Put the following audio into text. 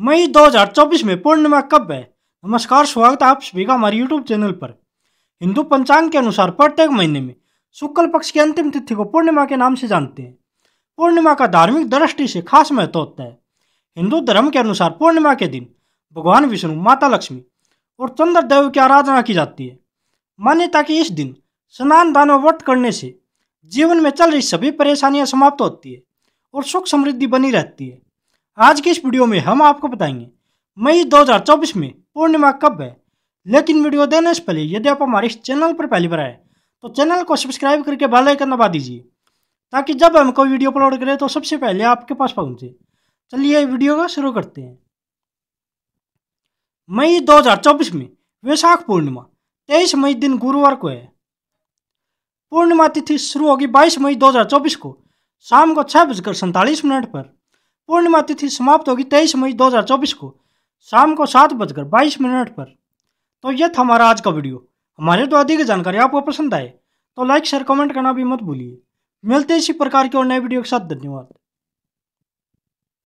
मई 2024 में पूर्णिमा कब है नमस्कार स्वागत है आप सभी का हमारे यूट्यूब चैनल पर हिंदू पंचांग के अनुसार प्रत्येक महीने में शुक्ल पक्ष की अंतिम तिथि को पूर्णिमा के नाम से जानते हैं पूर्णिमा का धार्मिक दृष्टि से खास महत्व होता है हिंदू धर्म के अनुसार पूर्णिमा के दिन भगवान विष्णु माता लक्ष्मी और चंद्रदेव की आराधना की जाती है मान्यता की इस दिन स्नान दान और व्रत करने से जीवन में चल रही सभी परेशानियां समाप्त होती है और सुख समृद्धि बनी रहती है आज के इस वीडियो में हम आपको बताएंगे मई 2024 में पूर्णिमा कब है लेकिन वीडियो देने से पहले यदि आप हमारे इस चैनल पर पहली बार आए तो चैनल को सब्सक्राइब करके बेल आइकन दबा दीजिए ताकि जब हम कोई वीडियो अपलोड करें तो सबसे पहले आपके पास पहुंचे चलिए वीडियो को शुरू करते हैं मई 2024 में वैशाख पूर्णिमा तेईस मई दिन गुरुवार को है पूर्णिमा तिथि शुरू होगी 22 मई 2024 को शाम को छह बजकर सैंतालीस मिनट पर पूर्णिमा तिथि समाप्त होगी तेईस मई 2024 को शाम को सात बजकर बाईस मिनट पर तो यह था हमारा आज का वीडियो हमारे तो अधिक जानकारी आपको पसंद आए तो लाइक शेयर कमेंट करना भी मत भूलिए मिलते इसी प्रकार के और नए वीडियो के साथ धन्यवाद